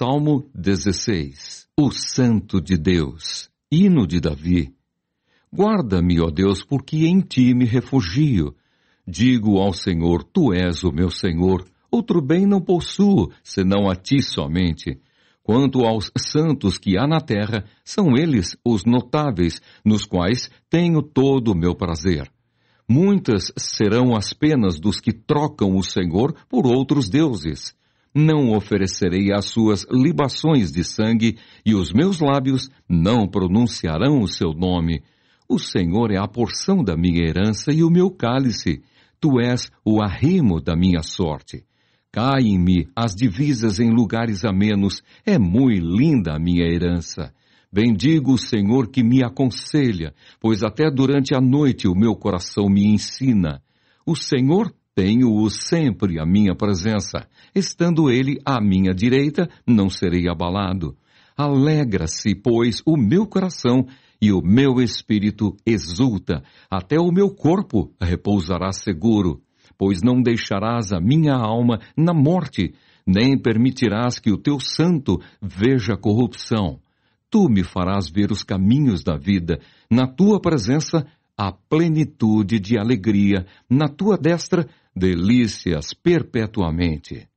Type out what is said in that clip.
Salmo 16 O Santo de Deus, hino de Davi. Guarda-me, ó Deus, porque em ti me refugio. Digo ao Senhor, Tu és o meu Senhor. Outro bem não possuo, senão a ti somente. Quanto aos santos que há na terra, são eles os notáveis, nos quais tenho todo o meu prazer. Muitas serão as penas dos que trocam o Senhor por outros deuses não oferecerei as suas libações de sangue, e os meus lábios não pronunciarão o seu nome. O Senhor é a porção da minha herança e o meu cálice. Tu és o arrimo da minha sorte. Caem-me as divisas em lugares amenos, é muito linda a minha herança. Bendigo o Senhor que me aconselha, pois até durante a noite o meu coração me ensina. O Senhor tenho-o sempre à minha presença. Estando ele à minha direita, não serei abalado. Alegra-se, pois, o meu coração e o meu espírito exulta. Até o meu corpo repousará seguro, pois não deixarás a minha alma na morte, nem permitirás que o teu santo veja corrupção. Tu me farás ver os caminhos da vida. Na tua presença a plenitude de alegria, na tua destra, delícias perpetuamente.